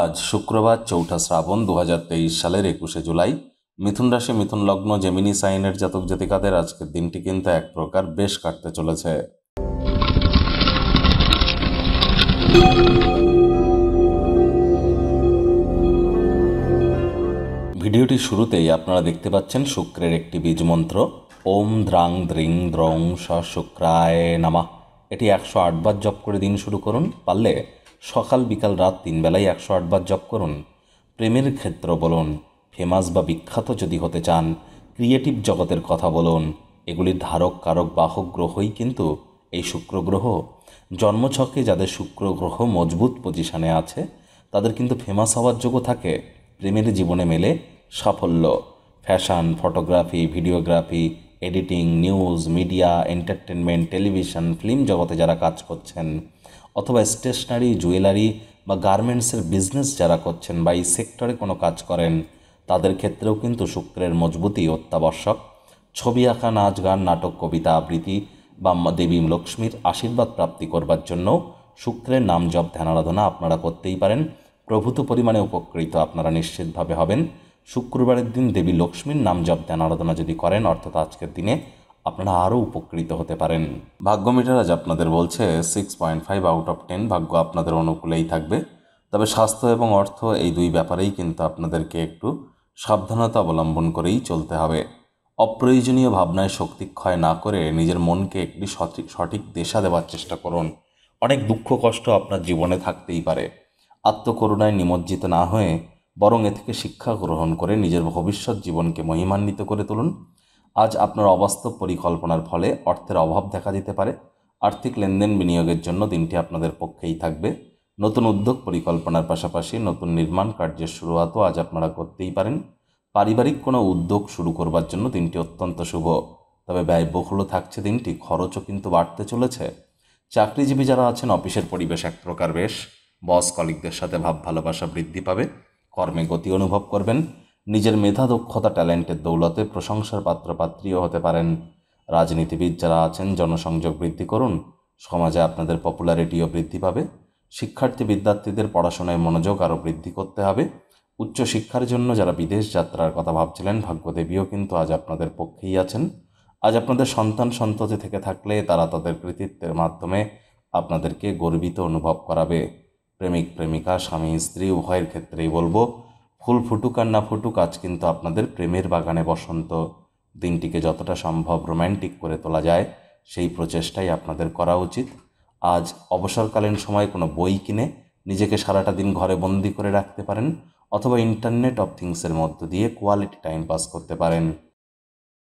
আজ শুক্রবার চৌঠা শ্রাবণ দু সালের একুশে জুলাই মিথুন রাশি মিথুন লগ্ন জেমিনি সাইনের জাতক জাতিকাদের আজকের দিনটি কিন্তু এক প্রকার বেশ কাটতে চলেছে ভিডিওটি শুরুতেই আপনারা দেখতে পাচ্ছেন শুক্রের একটি বীজ মন্ত্র ওম দ্রাং দ্রিং দ্রং স শুক্রায় নামা এটি একশো আটবার জপ করে দিন শুরু করুন পারলে সকাল বিকাল রাত তিন বেলায় একশো আটবার জপ করুন প্রেমের ক্ষেত্র বলুন ফেমাস বা বিখ্যাত যদি হতে চান ক্রিয়েটিভ জগতের কথা বলুন এগুলির ধারক কারক বাহক গ্রহই কিন্তু এই শুক্র গ্রহ জন্মছকে যাদের শুক্র গ্রহ মজবুত পজিশনে আছে তাদের কিন্তু ফেমাস হওয়ার যোগ্য থাকে প্রেমের জীবনে মেলে সাফল্য fashion photography videography editing news media entertainment television film জগতে যারা কাজ করছেন অথবা স্টেশনারি জুয়েলারি বা গার্মেন্টসের বিজনেস যারা করছেন বা এই সেক্টরে কোনো কাজ করেন তাদের ক্ষেত্রেও কিন্তু শুক্রের মজবুতি অত্যাবশ্যক ছবি আঁকা নাচ গান নাটক কবিতা আবৃত্তি বা দেবী লক্ষ্মীর আশীর্বাদ প্রাপ্তি করবার জন্য শুক্রের নাম জপ ধ্যানারাধনা আপনারা করতেই পারেন প্রভূত পরিমাণে উপকৃত আপনারা নিশ্চিতভাবে হবেন শুক্রবারের দিন দেবী লক্ষ্মীর নাম জপ ধ্যানারাধনা যদি করেন অর্থাৎ আজকের দিনে আপনারা আরও উপকৃত হতে পারেন মিটার আজ আপনাদের বলছে six point five out of ten ভাগ্য আপনাদের অনুকূলেই থাকবে তবে স্বাস্থ্য এবং অর্থ এই দুই ব্যাপারেই কিন্তু আপনাদেরকে একটু সাবধানতা অবলম্বন করেই চলতে হবে অপ্রয়োজনীয় ভাবনায় শক্তি ক্ষয় না করে নিজের মনকে একটি সঠিক সঠিক দেশা দেওয়ার চেষ্টা করুন অনেক দুঃখ কষ্ট আপনার জীবনে থাকতেই পারে আত্মকরুণায় নিমজ্জিত না হয়ে বরং এ থেকে শিক্ষা গ্রহণ করে নিজের ভবিষ্যৎ জীবনকে মহিমান্বিত করে তুলুন আজ আপনার অবাস্তব পরিকল্পনার ফলে অর্থের অভাব দেখা দিতে পারে আর্থিক লেনদেন বিনিয়োগের জন্য দিনটি আপনাদের পক্ষেই থাকবে নতুন উদ্যোগ পরিকল্পনার পাশাপাশি নতুন নির্মাণ কার্যের শুরুয়াতও আজ আপনারা করতেই পারেন পারিবারিক কোনো উদ্যোগ শুরু করবার জন্য দিনটি অত্যন্ত শুভ তবে ব্যয়বহুলও থাকছে দিনটি খরচও কিন্তু বাড়তে চলেছে চাকরিজীবী যারা আছেন অফিসের পরিবেশ এক প্রকার বেশ বস কলিকদের সাথে ভাব ভালোবাসা বৃদ্ধি পাবে কর্মে গতি অনুভব করবেন নিজের মেধা দক্ষতা ট্যালেন্টের দৌলতে প্রশংসার পাত্রপাত্রীও হতে পারেন রাজনীতিবিদ যারা আছেন জনসংযোগ বৃদ্ধি করুন সমাজে আপনাদের পপুলারিটিও বৃদ্ধি পাবে শিক্ষার্থী বিদ্যার্থীদের পড়াশোনায় মনোযোগ আরও বৃদ্ধি করতে হবে উচ্চশিক্ষার জন্য যারা বিদেশ যাত্রার কথা ভাবছিলেন ভাগ্যদেবীও কিন্তু আজ আপনাদের পক্ষেই আছেন আজ আপনাদের সন্তান সন্ততি থেকে থাকলে তারা তাদের কৃতিত্বের মাধ্যমে আপনাদেরকে গর্বিত অনুভব করাবে প্রেমিক প্রেমিকা স্বামী স্ত্রী উভয়ের ক্ষেত্রেই বলবো ফুল ফুটুক আর না ফুটুক আজ কিন্তু আপনাদের প্রেমের বাগানে বসন্ত দিনটিকে যতটা সম্ভব রোম্যান্টিক করে তোলা যায় সেই প্রচেষ্টাই আপনাদের করা উচিত আজ অবসরকালীন সময়ে কোনো বই কিনে নিজেকে সারাটা দিন ঘরে বন্দি করে রাখতে পারেন অথবা ইন্টারনেট অফ থিংসের মধ্য দিয়ে কোয়ালিটি টাইম পাস করতে পারেন